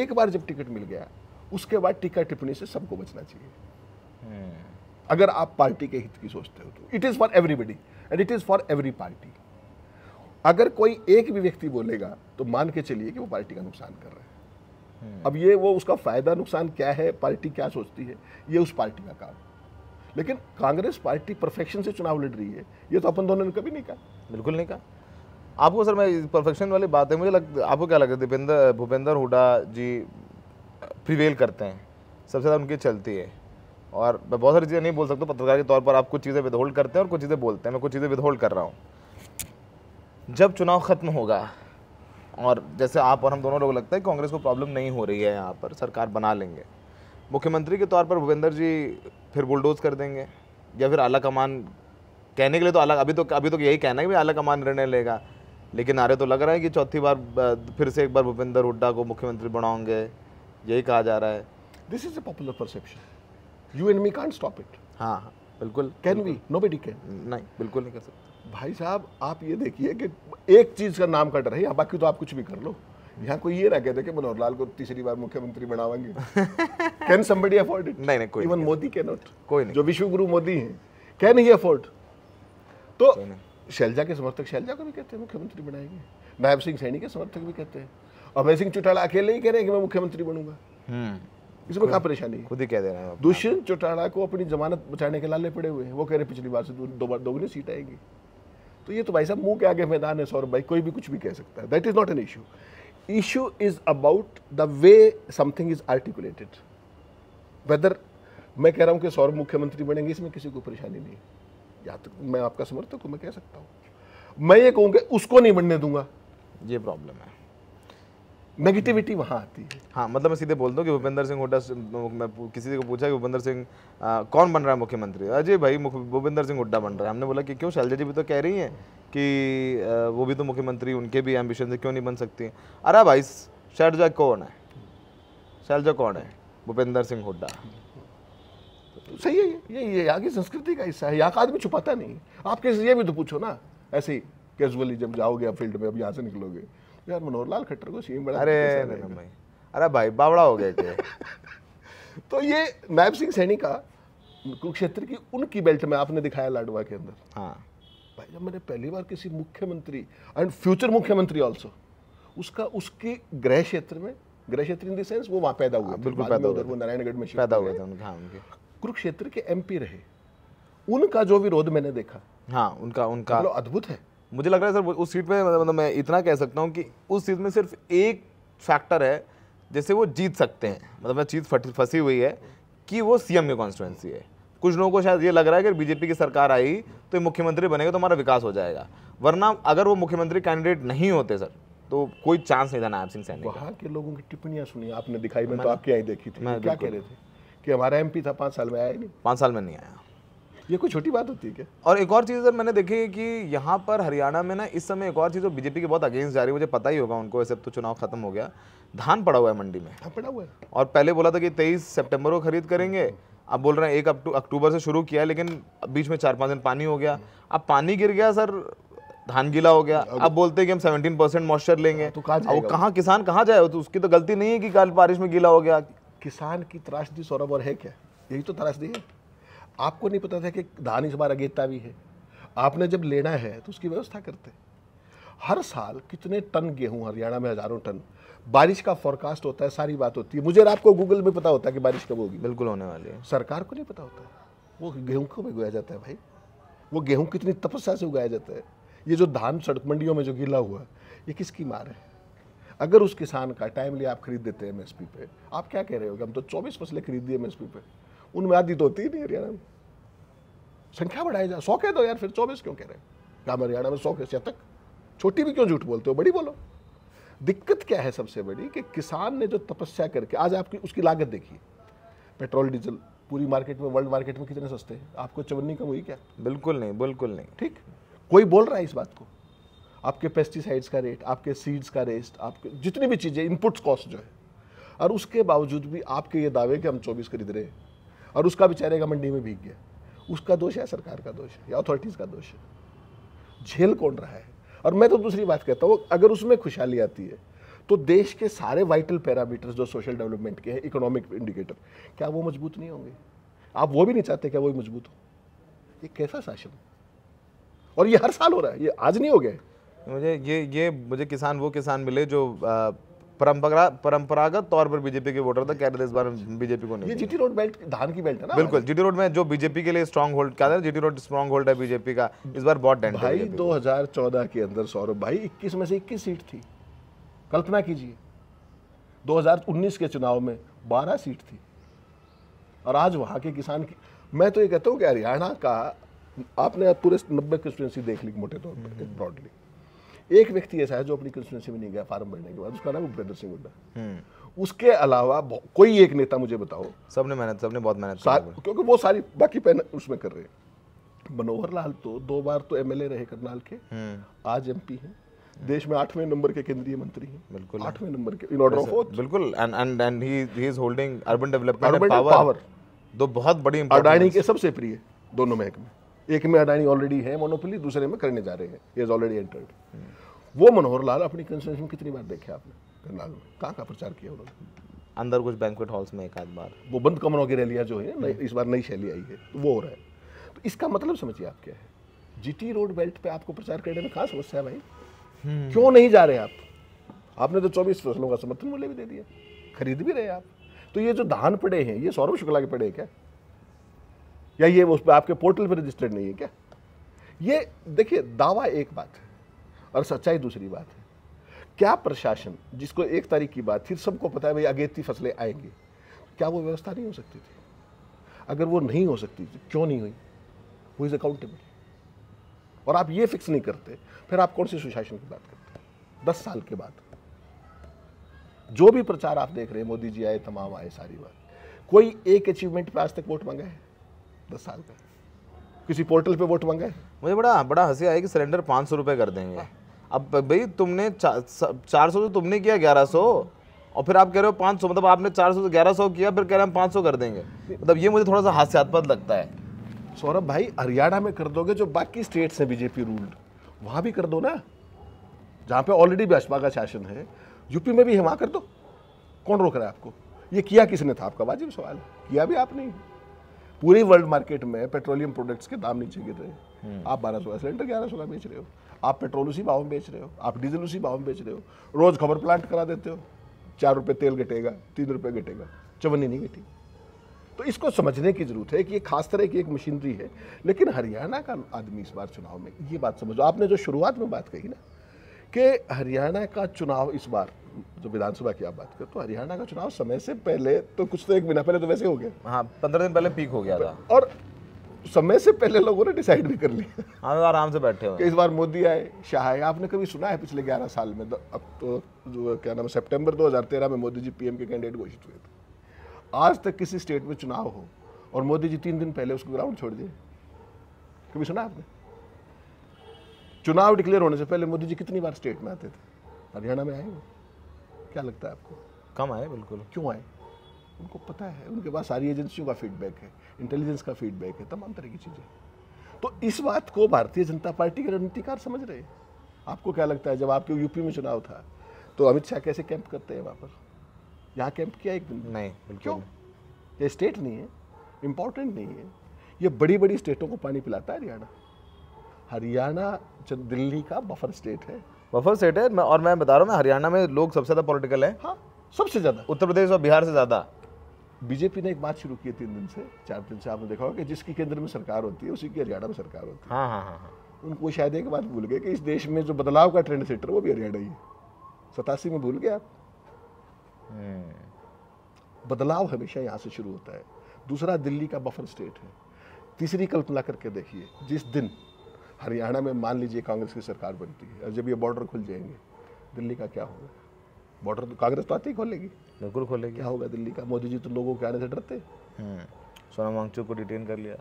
एक बार जब टिकट मिल गया उसके बाद टीका टिप्पणी से सबको बचना चाहिए हम्म। अगर आप पार्टी के हित की सोचते हो तो it is for everybody and it is for every party अगर कोई एक भी व्यक्ति बोलेगा तो मान के चलिए कि वो पार्टी का नुकसान कर रहा है हम्म। अब ये वो उसका फायदा नुकसान क्या है पार्टी क्या सोचती है ये उस पार्टी का काम लेकिन कांग्रेस पार्टी परफेक्शन से चुनाव लड़ रही है ये तो अपन दोनों ने कभी नहीं कहा बिल्कुल नहीं कहा आपको सर मैं परफेक्शन वाली बात है मुझे लग आपको क्या लगता है दीपेंद्र भूपेंद्र हुडा जी प्रिवेल करते हैं सबसे ज़्यादा उनकी चलती है और मैं बहुत सारी चीज़ें नहीं बोल सकता पत्रकार के तौर पर आप कुछ चीज़ें विदहोल्ड करते हैं और कुछ चीज़ें बोलते हैं मैं कुछ चीज़ें विदहोल्ड कर रहा हूँ जब चुनाव ख़त्म होगा और जैसे आप और हम दोनों लोग लगता है कांग्रेस को प्रॉब्लम नहीं हो रही है यहाँ पर सरकार बना लेंगे मुख्यमंत्री के तौर पर भूपेंद्र जी फिर बुलडोज कर देंगे या फिर आला कमान कहने के लिए तो आला अभी तो अभी तो यही कहना है कि आला कमान निर्णय लेगा लेकिन नारे तो लग रहा है कि चौथी बार फिर से एक बार भूपेंद्र हुड्डा को मुख्यमंत्री बनाओगे यही कहा जा रहा है this is a popular perception you and me can't stop it हाँ बिल्कुल can we no be can नहीं बिल्कुल नहीं कर सकते भाई साहब आप ये देखिए कि एक चीज़ का नाम कट रही है बाकी तो आप कुछ भी कर लो यहाँ कोई ये ना कह दे कि मनोहर लाल को तीसरी बार मुख्यमंत्री बनावेंगे कैन समबडी अफोर्ड इट नहीं नहीं कोई इवन मोदी कैन नॉट कोई नहीं जो विश्व गुरु मोदी हैं कैन ही अफोर्ड तो शैलजा के समर्थक शैलजा को भी कहते हैं मुख्यमंत्री बनाएंगे नायब सिंह सैनी के समर्थक भी कहते हैं और अभय सिंह चौटाला अकेले ही कह रहे हैं कि मैं मुख्यमंत्री बनूंगा हम्म। इसमें क्या परेशानी है खुद ही कह दे रहा है दुष्यंत चौटाला को अपनी जमानत बचाने के लाले पड़े हुए हैं वो कह रहे पिछली बार से दोगुनी सीट आएगी तो ये तो भाई साहब मुंह के आगे मैदान है सौरभ भाई कोई भी कुछ भी कह सकता है that is not an issue issue is about the way something is articulated whether मैं कह रहा हूँ कि सौरभ मुख्यमंत्री बनेंगे इसमें किसी को परेशानी नहीं या तो मैं आपका समर्थक हूँ मैं कह सकता हूँ मैं ये कहूँगा उसको नहीं बनने दूंगा ये प्रॉब्लम है नेगेटिविटी वहाँ आती है हाँ मतलब मैं सीधे बोलता हूँ कि भूपेंद्र सिंह हुड्डा मैं किसी को पूछा कि भूपेंद्र सिंह कौन बन रहा है मुख्यमंत्री अजय भाई भूपेंद्र सिंह हुड्डा बन रहा है हमने बोला कि क्यों शैलजा जी भी तो कह रही हैं कि आ, वो भी तो मुख्यमंत्री उनके भी एम्बिशन से क्यों नहीं बन सकती अरे भाई शैलजा कौन है शैलजा कौन है भूपेंद्र सिंह हुड्डा सही है ये ये यहाँ की संस्कृति का हिस्सा है यहाँ का आदमी छुपाता नहीं आप किसी ये भी तो पूछो ना ऐसे ही कैजुअली जब जाओगे आप फील्ड में अब यहाँ से निकलोगे यार मनोहर लाल खट्टर को सीएम बना अरे अरे भाई बावड़ा हो गए थे तो ये नायब सिंह सैनी का कुरुक्षेत्र की उनकी बेल्ट में आपने दिखाया लाडवा के अंदर हाँ भाई जब मैंने पहली बार किसी मुख्यमंत्री एंड फ्यूचर मुख्यमंत्री ऑल्सो उसका उसके गृह क्षेत्र में गृह क्षेत्र इन देंस वो वहाँ पैदा हुआ हाँ, बिल्कुल पैदा हुआ वो नारायणगढ़ में पैदा हुए थे हाँ, कुरुक्षेत्र के एमपी रहे उनका जो विरोध मैंने देखा हाँ उनका उनका मतलब अद्भुत है मुझे लग रहा है सर उस सीट पे मतलब, मतलब मैं इतना कह सकता हूँ कि उस सीट में सिर्फ एक फैक्टर है जैसे वो जीत सकते हैं मतलब मैं चीज़ फंसी हुई है कि वो सीएम की कॉन्स्टिट्युएंसी है कुछ लोगों को शायद ये लग रहा है कि बीजेपी की सरकार आई तो मुख्यमंत्री बनेगा तो हमारा विकास हो जाएगा वरना अगर वो मुख्यमंत्री कैंडिडेट नहीं होते सर तो कोई चांस नहीं था नायब सिंह सैनी वहाँ के लोगों की टिप्पणियाँ सुनी आपने दिखाई तो मैं तो आपकी आई देखी थी क्या कह रहे थे कि हमारा एमपी था पाँच साल में आया नहीं पाँच साल में नहीं आया ये कोई छोटी बात होती है क्या और एक और चीज़ सर मैंने देखी है कि यहाँ पर हरियाणा में ना इस समय एक और चीज़ जो बीजेपी के बहुत अगेंस्ट जा रही है मुझे पता ही होगा उनको वैसे तो चुनाव खत्म हो गया धान पड़ा हुआ है मंडी में पड़ा हुआ है और पहले बोला था कि तेईस सेप्टेम्बर को खरीद करेंगे अब बोल रहे हैं एक अक्टूबर से शुरू किया लेकिन बीच में चार पाँच दिन पानी हो गया अब पानी गिर गया सर धान गीला हो गया अब बोलते हैं कि हम 17 परसेंट मॉइस्चर लेंगे तो कहाँ कहाँ किसान कहाँ जाए तो उसकी तो गलती नहीं है कि कल बारिश में गीला हो गया किसान की त्रासदी सौरभ और है क्या यही तो त्रासदी है आपको नहीं पता था कि धान इस बार अगेता भी है आपने जब लेना है तो उसकी व्यवस्था करते हर साल कितने टन गेहूं हरियाणा में हज़ारों टन बारिश का फोरकास्ट होता है सारी बात होती है मुझे आपको गूगल में पता होता है कि बारिश कब होगी बिल्कुल होने वाली है सरकार को नहीं पता होता वो गेहूं कब उगाया जाता है भाई वो गेहूं कितनी तपस्या से उगाया जाता है ये जो धान सड़क मंडियों में जो गिला हुआ ये किसकी मार है अगर उस किसान का टाइमली आप खरीद देते हैं एम पे आप क्या कह रहे हो हम तो चौबीस फसलें खरीद दी एम पे उनमें आदि तो होती ही नहीं हरियाणा में संख्या बढ़ाई जाए सौ कह दो यार फिर चौबीस क्यों कह रहे हैं काम हरियाणा में सौ कैसे तक छोटी भी क्यों झूठ बोलते हो बड़ी बोलो दिक्कत क्या है सबसे बड़ी कि किसान ने जो तपस्या करके आज आपकी उसकी लागत देखिए पेट्रोल डीजल पूरी मार्केट में वर्ल्ड मार्केट में कितने सस्ते हैं आपको चवन्नी कम हुई क्या बिल्कुल नहीं बिल्कुल नहीं ठीक कोई बोल रहा है इस बात को आपके पेस्टिसाइड्स का रेट आपके सीड्स का रेस्ट आपके जितनी भी चीज़ें इनपुट्स कॉस्ट जो है और उसके बावजूद भी आपके ये दावे कि हम चौबीस खरीद रहे हैं और उसका बेचारे का मंडी में भीग गया उसका दोष है सरकार का दोष है या अथॉरिटीज़ का दोष है झेल कौन रहा है और मैं तो दूसरी बात कहता हूँ अगर उसमें खुशहाली आती है तो देश के सारे वाइटल पैरामीटर्स जो सोशल डेवलपमेंट के हैं इकोनॉमिक इंडिकेटर क्या वो मजबूत नहीं होंगे आप वो भी नहीं चाहते क्या वो भी मजबूत हो ये कैसा शासन और ये हर साल हो रहा है ये आज नहीं हो गया मुझे ये ये मुझे किसान वो किसान मिले जो आ, परंपरागत तौर पर बीजेपी के वोटर था कह रहे थे इस बार बीजेपी को नहीं ये जीटी रोड बेल्ट धान की बेल्ट है ना बिल्कुल जीटी रोड में जो बीजेपी के लिए स्ट्रॉन्ग होल्ड क्या जीटी रोड स्ट्रॉन्ग होल्ड है बीजेपी का इस बार बहुत डेंट भाई चौदह के अंदर सौरभ भाई इक्कीस में से इक्कीस सीट थी कल्पना कीजिए उन्नीस के चुनाव में बारह सीट थी और आज वहाँ के किसान की मैं तो ये कहता हूँ कि हरियाणा का आपने पूरे नब्बे कंस्टिट्यूंसी देख ली मोटे तौर पर ब्रॉडली हम्म। एक व्यक्ति ऐसा है जो अपनी कंस्टिट्यूंसी में नहीं गया फार्म भरने के बाद उसका नाम भूपेंद्र सिंह हुड्डा हम्म। उसके अलावा कोई एक नेता मुझे बताओ सबने मेहनत सबने बहुत मेहनत क्योंकि वो सारी बाकी पहन उसमें कर रहे हैं मनोहर लाल तो दो बार तो एमएलए रहे करनाल के हम्म। आज एमपी हैं देश में आठवें नंबर के केंद्रीय मंत्री हैं बिल्कुल आठवें नंबर के इन ऑर्डर ऑफ ओथ बिल्कुल and and and he he is holding urban development power दो बहुत बड़ी अडानी के सबसे प्रिय दोनों महकमे एक में अडानी ऑलरेडी है मोनोपोली दूसरे में करने जा रहे हैं इज ऑलरेडी एंटर्ड वो मनोहर लाल अपनी कंस्टिट्यूशन कितनी बार देखे आपने करनाल में कहाँ का प्रचार किया उन्होंने अंदर कुछ बैंकवेट हॉल्स में एक आध बार वो बंद कमरों की रैलियाँ जो है इस बार नई शैली आई है तो वो हो रहा है तो इसका मतलब समझिए आप क्या है जीटी रोड बेल्ट पे आपको प्रचार करने में कहाँ समस्या है भाई हम्म। क्यों नहीं जा रहे आप आपने तो चौबीस फसलों का समर्थन मूल्य भी दे दिया खरीद भी रहे आप तो ये जो धान पड़े हैं ये सौरभ शुक्ला के पड़े हैं क्या या ये उस पर आपके पोर्टल पर रजिस्टर्ड नहीं है क्या ये देखिए दावा एक बात है और सच्चाई दूसरी बात है क्या प्रशासन जिसको एक तारीख की बात फिर सबको पता है भाई अगेती फसलें आएंगी क्या वो व्यवस्था नहीं हो सकती थी अगर वो नहीं हो सकती थी क्यों नहीं हुई वो इज़ अकाउंटेबल और आप ये फिक्स नहीं करते फिर आप कौन से सुशासन की बात करते दस साल के बाद जो भी प्रचार आप देख रहे हैं मोदी जी आए तमाम आए सारी बात कोई एक अचीवमेंट पे आज तक वोट मांगा है दस साल में किसी पोर्टल पे वोट मांगा मुझे बड़ा बड़ा हंसी आया कि सिलेंडर पाँच सौ रुपये कर देंगे हाँ। अब भाई तुमने चार सौ तो तुमने किया ग्यारह सौ और फिर आप कह रहे हो पाँच सौ मतलब आपने चार सौ ग्यारह सौ किया फिर कह रहे हम पाँच सौ कर देंगे मतलब ये मुझे थोड़ा सा हास्यास्पद लगता है सौरभ भाई हरियाणा में कर दोगे जो बाकी स्टेट्स हैं बीजेपी रूल्ड वहाँ भी कर दो ना जहाँ पे ऑलरेडी भाजपा का शासन है यूपी में भी है वहाँ कर दो कौन रोक रहा है आपको ये किया किसने था आपका वाजिब सवाल किया भी आपने पूरे वर्ल्ड मार्केट में पेट्रोलियम प्रोडक्ट्स के दाम नीचे गिर रहे हैं हम्म। आप बारह सोलह सिलेंडर ग्यारह सोलह बेच रहे हो आप पेट्रोल उसी भाव में बेच रहे हो आप डीजल उसी भाव में बेच रहे हो रोज खबर प्लांट करा देते हो चार रुपये तेल घटेगा तीन रुपये घटेगा चवन्नी नहीं घटी तो इसको समझने की जरूरत है कि ये खास तरह की एक मशीनरी है लेकिन हरियाणा का आदमी इस बार चुनाव में ये बात समझो आपने जो शुरुआत में बात कही ना कि हरियाणा का चुनाव इस बार जो विधानसभा की आप बात करें तो हरियाणा का चुनाव समय से पहले तो कुछ तो एक महीना पहले तो वैसे हो गया हाँ पंद्रह दिन पहले पीक हो गया था और समय से पहले लोगों ने डिसाइड भी कर लिया हाँ आराम से बैठे हो इस बार मोदी आए शाह आए आपने कभी सुना है पिछले ग्यारह साल में अब तो जो क्या नाम सेप्टेम्बर दो में मोदी जी पी के कैंडिडेट घोषित हुए थे आज तक किसी स्टेट में चुनाव हो और मोदी जी तीन दिन पहले उसको ग्राउंड छोड़ दिए कभी सुना आपने चुनाव डिक्लेयर होने से पहले मोदी जी कितनी बार स्टेट में आते थे हरियाणा में आए वो क्या लगता है आपको कम आए बिल्कुल क्यों आए उनको पता है उनके पास सारी एजेंसियों का फीडबैक है इंटेलिजेंस का फीडबैक है तमाम तरह की चीज़ें तो इस बात को भारतीय जनता पार्टी के रणनीतिकार समझ रहे हैं आपको क्या लगता है जब आपके यूपी में चुनाव था तो अमित शाह कैसे कैंप करते हैं वहाँ पर यहाँ कैंप किया एक दिन नहीं क्यों ये स्टेट नहीं है इम्पोर्टेंट नहीं है ये बड़ी बड़ी स्टेटों को पानी पिलाता है हरियाणा हरियाणा दिल्ली का बफर स्टेट है बफर सेट है मैं और मैं बता रहा हूँ मैं हरियाणा में लोग सबसे ज़्यादा पॉलिटिकल है हाँ सबसे ज़्यादा उत्तर प्रदेश और बिहार से ज़्यादा बीजेपी ने एक बात शुरू की है तीन दिन से चार दिन से आपने देखा होगा कि जिसकी केंद्र में सरकार होती है उसी की हरियाणा में सरकार होती है हाँ, हाँ हाँ हाँ उनको शायद एक बात भूल गए कि इस देश में जो बदलाव का ट्रेंड सेटर वो भी हरियाणा ही है सतासी में भूल गए आप हम्म। बदलाव हमेशा यहाँ से शुरू होता है दूसरा दिल्ली का बफर स्टेट है तीसरी कल्पना करके देखिए जिस दिन हरियाणा में मान लीजिए कांग्रेस की सरकार बनती है और जब ये बॉर्डर खुल जाएंगे दिल्ली का क्या होगा बॉर्डर तो कांग्रेस तो आती ही खोलेगी बिल्कुल खोलेगी क्या होगा दिल्ली का मोदी जी तो लोगों के आने से डरते हम्म, सोना वांगचू को डिटेन कर लिया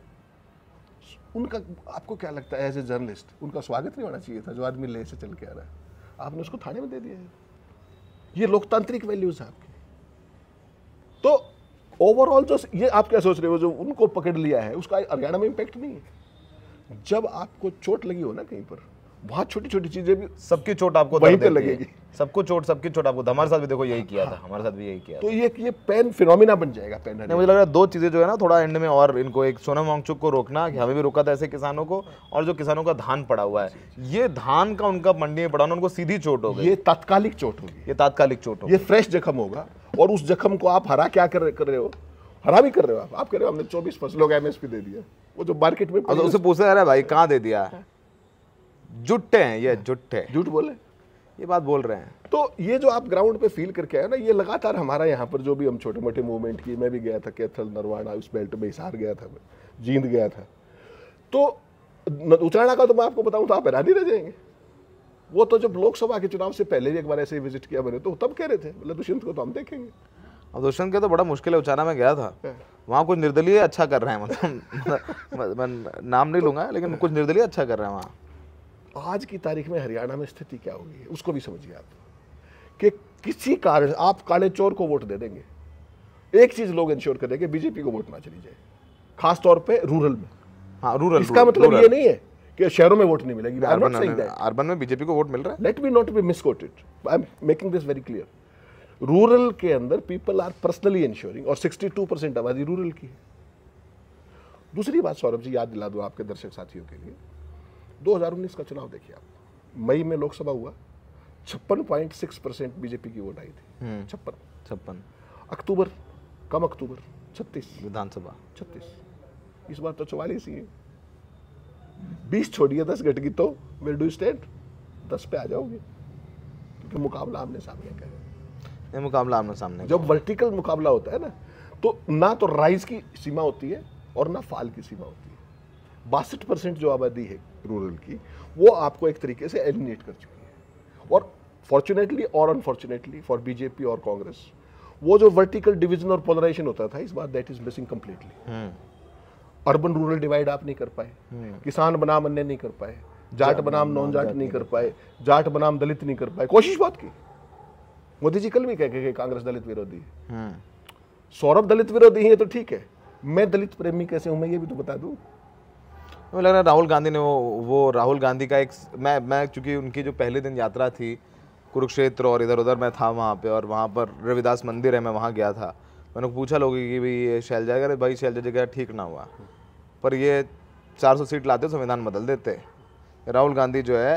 उनका आपको क्या लगता है एज ए जर्नलिस्ट उनका स्वागत नहीं होना चाहिए था जो आदमी ले से चल के आ रहा है आपने उसको थाने में दे दिया है ये लोकतांत्रिक वैल्यूज है आपके तो ओवरऑल जो ये आप क्या सोच रहे हो जो उनको पकड़ लिया है उसका हरियाणा में इम्पैक्ट नहीं है जब आपको चोट लगी हो ना कहीं पर वहाँ छोटी छोटी चीजें भी सबकी चोट आपको वहीं पे लगेगी सबको चोट सबकी चोट आपको हमारे साथ भी देखो यही किया था हमारे साथ भी यही किया तो ये ये पेन फिनोमिना बन जाएगा पेन नहीं मुझे लग रहा है दो चीजें जो है ना थोड़ा एंड में और इनको एक सोनम वांगचुक को रोकना कि हमें भी रोका था ऐसे किसानों को और जो किसानों का धान पड़ा हुआ है ये धान का उनका मंडी में पड़ा उनको सीधी चोट होगी ये तात्कालिक चोट होगी ये तात्कालिक चोट होगी ये फ्रेश जख्म होगा और उस जख्म को आप हरा क्या कर रहे हो हरा भी कर रहे हो आप कर रहे हो हमने चौबीस फसलों का एमएसपी दे दिया वो जो मार्केट में तो उसे पूछा जा रहा है भाई कहाँ दे दिया हाँ। जुट्टे हैं ये जुट्टे झूठ बोले ये बात बोल रहे हैं तो ये जो आप ग्राउंड पे फील करके आए ना ये लगातार हमारा यहाँ पर जो भी हम छोटे मोटे मूवमेंट किए मैं भी गया था कैथल नरवाड़ा उस बेल्ट में हिसार गया था मैं जींद गया था तो उचाणा का तो मैं आपको बताऊँ तो आप हैरानी रह जाएंगे वो तो जब लोकसभा के चुनाव से पहले भी एक बार ऐसे ही विजिट किया मैंने तो तब कह रहे थे मतलब दुष्यंत को तो हम देखेंगे अब दुष्यंत के तो बड़ा मुश्किल है उचाना में गया था हाँ। वहाँ कुछ निर्दलीय अच्छा कर रहे हैं मतलब मैं मतलब, मतलब, मतलब, नाम नहीं लूंगा लेकिन कुछ निर्दलीय अच्छा कर रहे हैं वहाँ आज की तारीख में हरियाणा में स्थिति क्या होगी उसको भी समझिए आप कि किसी कारण आप काले चोर को वोट दे देंगे एक चीज़ लोग इंश्योर करेंगे बीजेपी को वोट ना चली जाए खासतौर पर रूरल में हाँ रूरल इसका मतलब ये नहीं है कि शहरों में वोट नहीं मिलेगी अर्बन में बीजेपी को वोट मिल रहा है let be not be misquoted I am making this very clear rural के अंदर पीपल आर पर्सनली इंश्योरिंग और 62 परसेंट आबादी रूरल की है दूसरी बात सौरभ जी याद दिला दो आपके दर्शक साथियों के लिए 2019 का चुनाव देखिए आप मई में लोकसभा हुआ छप्पन पॉइंट सिक्स परसेंट बीजेपी की वोट आई थी हम्म। छप्पन छप्पन अक्टूबर कम अक्टूबर छत्तीस विधानसभा छत्तीस इस बार तो चौवालीस ही है बीस छोड़िए दस घटगी तो विल डू स्टेट दस पे आ जाओगे क्योंकि मुकाबला आमने सामने का है मुकाबला आमने सामने जब वर्टिकल मुकाबला होता है ना तो ना तो राइज की सीमा होती है और ना फाल की सीमा होती है बासठ परसेंट जो आबादी है रूरल की वो आपको एक तरीके से एलिनेट कर चुकी है और फॉर्चुनेटली और अनफॉर्चुनेटली फॉर बीजेपी और कांग्रेस वो जो वर्टिकल डिवीजन और पोलराइजेशन होता था इस बार that is missing completely urban rural divide आप नहीं कर पाए हम्म। किसान बनाम अन्य नहीं कर पाए जाट बनाम नॉन जाट नहीं कर पाए जाट बनाम दलित नहीं कर पाए कोशिश बहुत की मोदी जी कल भी कह के कांग्रेस दलित विरोधी है हाँ। सौरभ दलित विरोधी है तो ठीक है मैं दलित प्रेमी कैसे हूँ मैं ये भी तो बता दूँ मुझे लग रहा है राहुल गांधी ने वो वो राहुल गांधी का एक मैं मैं चूंकि उनकी जो पहले दिन यात्रा थी कुरुक्षेत्र और इधर उधर मैं था वहाँ पे और वहाँ पर रविदास मंदिर है मैं वहाँ गया था मैंने पूछा लोगों की भाई ये शैलजा अरे भाई शैलजा जी ठीक ना हुआ पर ये 400 सीट लाते तो संविधान बदल देते राहुल गांधी जो है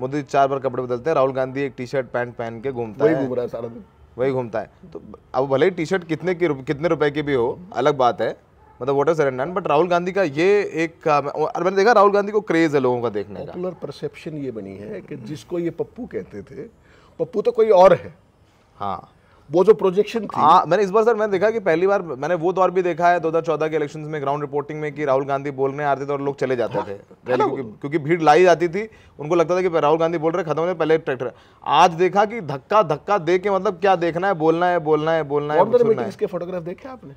मोदी चार बार कपड़े बदलते हैं राहुल गांधी एक टी शर्ट पैंट पहन के घूमता है घूम रहा है सारा दिन वही घूमता है तो अब भले ही टी शर्ट कितने की कितने रुपए की भी हो अलग बात है मतलब voter surrender but Rahul Gandhi का ये एक और मैंने देखा राहुल गांधी को क्रेज है लोगों का देखने का पॉपुलर परसेप्शन ये बनी है कि जिसको ये पप्पू कहते थे पप्पू तो कोई और है हाँ वो जो प्रोजेक्शन था हाँ, मैंने इस बार सर मैंने देखा कि पहली बार मैंने वो दौर भी देखा है दो हजार चौदह के इलेक्शन में ग्राउंड रिपोर्टिंग में कि राहुल गांधी बोलने आते थे और लोग चले जाते थे क्योंकि, क्योंकि भीड़ लाई जाती थी उनको लगता था कि राहुल गांधी बोल रहे खत्म होने पहले ट्रैक्टर आज देखा कि धक्का धक्का दे के मतलब क्या देखना है बोलना है बोलना है बोलना है फोटोग्राफ देखे आपने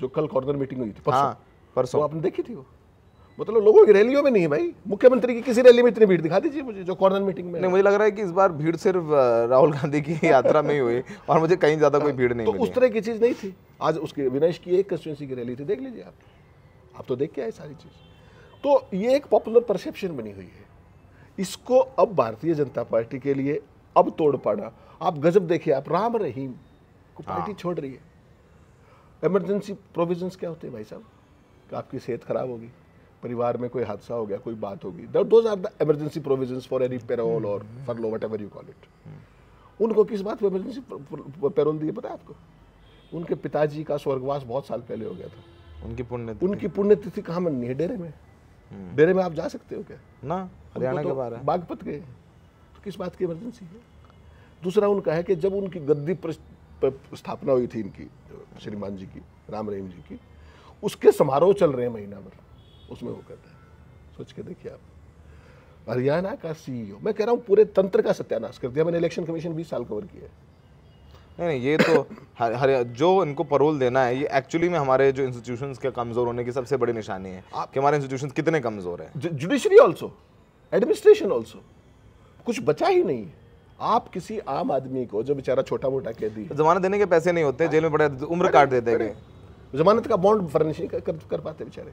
जो कल कॉर्नर मीटिंग हुई थी परसों हाँ, आपने देखी थी वो मतलब लोगों की रैलियों में नहीं है भाई मुख्यमंत्री की किसी रैली में इतनी भीड़ दिखा दीजिए मुझे जो कॉर्नर मीटिंग में नहीं मुझे लग रहा है कि इस बार भीड़ सिर्फ राहुल गांधी की यात्रा में ही हुई और मुझे कहीं ज़्यादा कोई भीड़ नहीं तो उस तरह की चीज़ नहीं थी आज उसकी विनयश की एक कंस्टिट्यूंसी की रैली थी देख लीजिए आप आप तो देख के आए सारी चीज़ तो ये एक पॉपुलर परसेप्शन बनी हुई है इसको अब भारतीय जनता पार्टी के लिए अब तोड़ पाना आप गजब देखिए आप राम रहीम को हाँ। पार्टी छोड़ रही है इमरजेंसी प्रोविजंस क्या होते हैं भाई साहब आपकी सेहत खराब होगी परिवार में कोई हादसा हो गया कोई बात होगी those are the emergency provision for any parole और furlough whatever you call it उनको किस बात पर एमरजेंसी पेरोल दिए पता है आपको उनके पिताजी का स्वर्गवास बहुत साल पहले हो गया था उनकी पुण्य उनकी पुण्यतिथि कहाँ मन नहीं है डेरे में हम्म। डेरे में आप जा सकते हो क्या ना हरियाणा तो के बाहर बागपत गए तो किस बात की इमरजेंसी है दूसरा उनका है कि जब उनकी गद्दी पर स्थापना हुई थी इनकी श्रीमान जी की राम रहीम जी की उसके समारोह चल रहे हैं महीना भर उसमें वो करना है सोच के देखिए आप हरियाणा का सीईओ e मैं कह रहा हूँ पूरे तंत्र का सत्यानाश कर दिया मैंने इलेक्शन कमीशन बीस साल कवर किया नहीं नहीं ये तो हर, हर जो इनको परोल देना है ये एक्चुअली में हमारे जो इंस्टीट्यूशन के कमजोर होने की सबसे बड़ी निशानी है आप, कि हमारे इंस्टीट्यूशन कितने कमजोर हैं जुडिशरी ऑल्सो एडमिनिस्ट्रेशन ऑल्सो कुछ बचा ही नहीं है आप किसी आम आदमी को जो बेचारा छोटा मोटा कैदी जमानत देने के पैसे नहीं होते जेल में बड़े उम्र काट देते जमानत का बॉन्ड फर्निश कर, कर, कर पाते बेचारे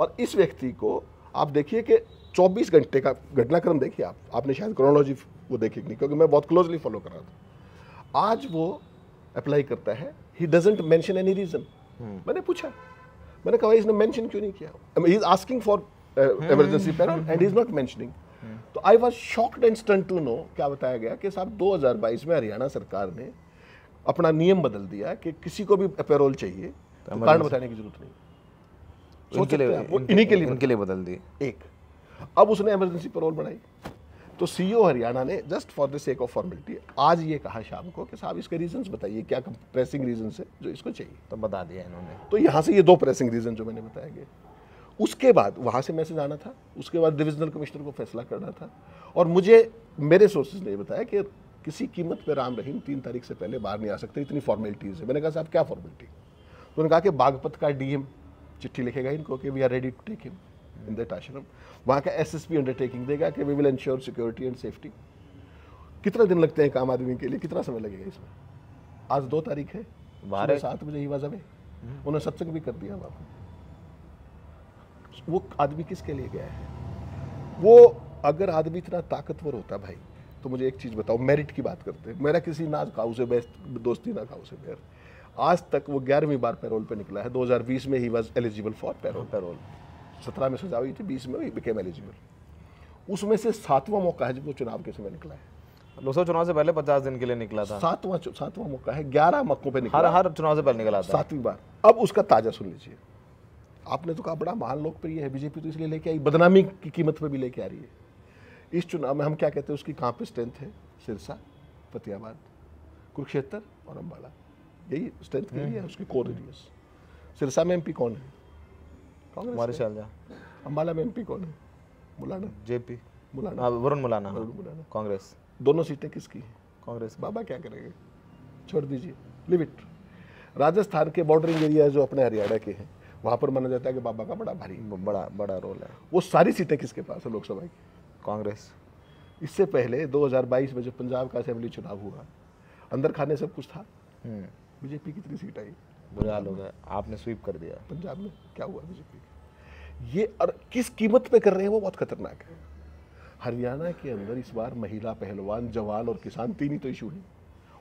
और इस व्यक्ति को आप देखिए कि 24 घंटे का घटनाक्रम देखिए आप आपने शायद क्रोनोलॉजी वो देखी नहीं क्योंकि मैं बहुत क्लोजली फॉलो कर रहा था आज वो अप्लाई करता है he doesn't mention any reason मैंने पूछा मैंने कहा इसने मैंशन क्यों नहीं किया he is asking for emergency parole and is not mentioning तो I was shocked and stun to know क्या बताया गया कि साहब 2022 में हरियाणा सरकार ने अपना नियम बदल दिया कि किसी को भी पैरोल चाहिए तो कारण बताने की जरूरत नहीं उनके लिए इन्हीं के लिए लिए बदल दी एक अब उसने इमरजेंसी पेरोल बनाई तो सीईओ e हरियाणा ने just for the sake of formality आज ये कहा शाम को कि साहब इसके रीजन बताइए क्या प्रेसिंग रीजन है जो इसको चाहिए तो बता दिया इन्होंने तो यहाँ से ये दो प्रेसिंग रीजन जो मैंने बताया गए उसके बाद वहाँ से मैसेज आना था उसके बाद डिविजनल कमिश्नर को फैसला करना था और मुझे मेरे सोर्सेज ने बताया कि किसी कीमत पर राम रहीम तीन तारीख से पहले बाहर नहीं आ सकते इतनी फॉर्मेलिटीज़ है मैंने कहा साहब क्या फॉर्मेलिटी तो उन्होंने कहा कि बागपत का डीएम चिट्ठी लिखेगा इनको कि we are ready to take him in that ashram वहाँ का एस एस पी अंडरटेकिंग देगा कि we will ensure security and safety कितने दिन लगते हैं काम आदमी के लिए कितना समय लगेगा इसमें आज दो तारीख है बारह सात बजे ही वजह उन्होंने सत्संग भी कर दिया वहाँ वो आदमी किसके लिए गया है वो अगर आदमी इतना ताकतवर होता भाई तो मुझे एक चीज़ बताओ मेरिट की बात करते हैं मेरा किसी ना काउ से बेस्ट दोस्ती ना काउ से बेस्ट आज तक वो ग्यारहवीं बार पैरोल पे निकला है 2020 में he was eligible for parole parole सत्रह में सजा हुई थी बीस में बिकेम एलिजिबल उसमें से सातवां मौका है जब वो चुनाव के समय निकला है लोकसभा चुनाव से पहले पचास दिन के लिए निकला था सातवां सातवां मौका है ग्यारह मक्कों पर निकला हर हर चुनाव से पहले निकला था सातवीं बार अब उसका ताजा सुन लीजिए आपने तो कहा बड़ा महान लोकप्रिय है बीजेपी तो इसलिए लेके आई बदनामी की कीमत पर भी लेके आ रही है इस चुनाव में हम क्या कहते हैं उसकी कहाँ पर स्ट्रेंथ है सिरसा फतेहाबाद कुरुक्षेत्र और अम्बाला यही स्ट्रेंथ यही है उसकी कोर एरियाज सिरसा में एमपी कौन है कांग्रेस शालजा अम्बाला में एमपी कौन है मुलाना जेपी मुलाना वरुण मुलाना वरुण मुलाना कांग्रेस दोनों सीटें किसकी हैं कांग्रेस बाबा क्या करेंगे छोड़ दीजिए लिमिट राजस्थान के बॉर्डरिंग एरिया जो अपने हरियाणा के हैं वहाँ पर माना जाता है कि बाबा का बड़ा भारी बड़ा बड़ा रोल है वो सारी सीटें किसके पास है लोकसभा की कांग्रेस इससे पहले 2022 में जो पंजाब का असेंबली चुनाव हुआ अंदर खाने सब कुछ था बीजेपी कितनी सीट आई बुरा लोग है आपने स्वीप कर दिया पंजाब में क्या हुआ बीजेपी ये और किस कीमत पे कर रहे हैं वो बहुत खतरनाक है हरियाणा के अंदर इस बार महिला पहलवान जवान और किसान तीन ही तो इशू है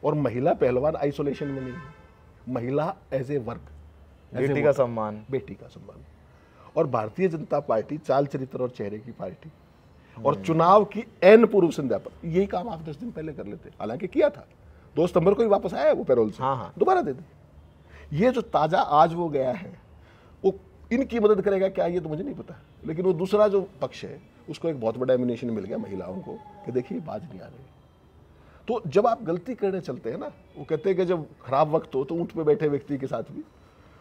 और महिला पहलवान आइसोलेशन में नहीं है महिला एज ए वर्क बेटी का सम्मान बेटी का सम्मान और भारतीय जनता पार्टी चाल चरित्र और चेहरे की पार्टी और हम्म। चुनाव की एन पूर्व संध्या पर यही काम आप दस दिन पहले कर लेते हालांकि किया था दो सितंबर को ही वापस आया है वो पैरोल से हाँ हाँ दोबारा दे दें ये जो ताज़ा आज वो गया है वो इनकी मदद करेगा क्या ये तो मुझे नहीं पता लेकिन वो दूसरा जो पक्ष है उसको एक बहुत बड़ा एमिनेशन मिल गया महिलाओं को कि देखिए बाज नहीं आ रही तो जब आप गलती करने चलते हैं ना वो कहते हैं कि जब खराब वक्त हो तो ऊँट पे बैठे व्यक्ति के साथ भी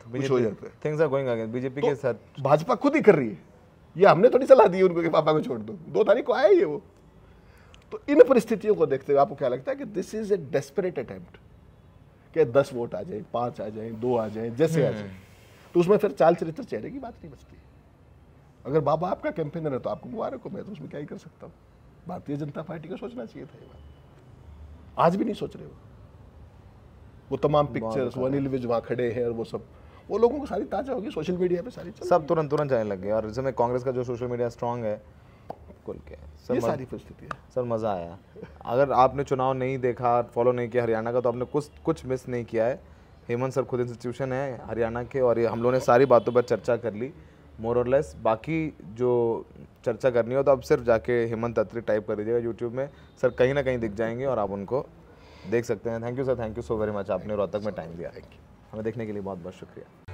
तो कुछ हो things are going against BJP के तो साथ भाजपा खुद ही कर रही है ये हमने थोड़ी तो सलाह दी उनको कि पापा में छोड़ दो दो तारीख को आया ये वो तो इन परिस्थितियों को देखते हुए आपको क्या लगता है कि this is a desperate attempt कि दस वोट आ जाए पांच आ जाए दो आ जाए जैसे आ हम्म। जाए तो उसमें फिर चाल चरित्र चेहरे की बात नहीं बचती अगर बाबा आपका कैंपेनर है तो आपको मुबारक हो मैं तो उसमें क्या ही कर सकता हूँ भारतीय जनता पार्टी को सोचना चाहिए था ये बात आज भी नहीं सोच रहे वो वो तमाम पिक्चर्स वो अनिल विज वहाँ खड़े हैं और वो सब वो लोगों को सारी ताज़ा होगी सोशल मीडिया पे सारी सब तुरंत तुरंत जाने लग गए और जिसमें कांग्रेस का जो सोशल मीडिया स्ट्रांग है खुल के सर ये सारी है सर मज़ा आया अगर आपने चुनाव नहीं देखा फॉलो नहीं किया हरियाणा का तो आपने कुछ कुछ मिस नहीं किया है हेमंत सर खुद इंस्टीट्यूशन है हरियाणा के और ये हम लोगों ने सारी बातों पर चर्चा कर ली मोर और लेस बाकी जो चर्चा करनी हो तो आप सिर्फ जाके हेमंत अत्री टाइप कर दीजिएगा यूट्यूब में सर कहीं ना कहीं दिख जाएंगे और आप उनको देख सकते हैं thank you sir thank you so very much आपने रोहतक में टाइम दिया हमें देखने के लिए बहुत बहुत शुक्रिया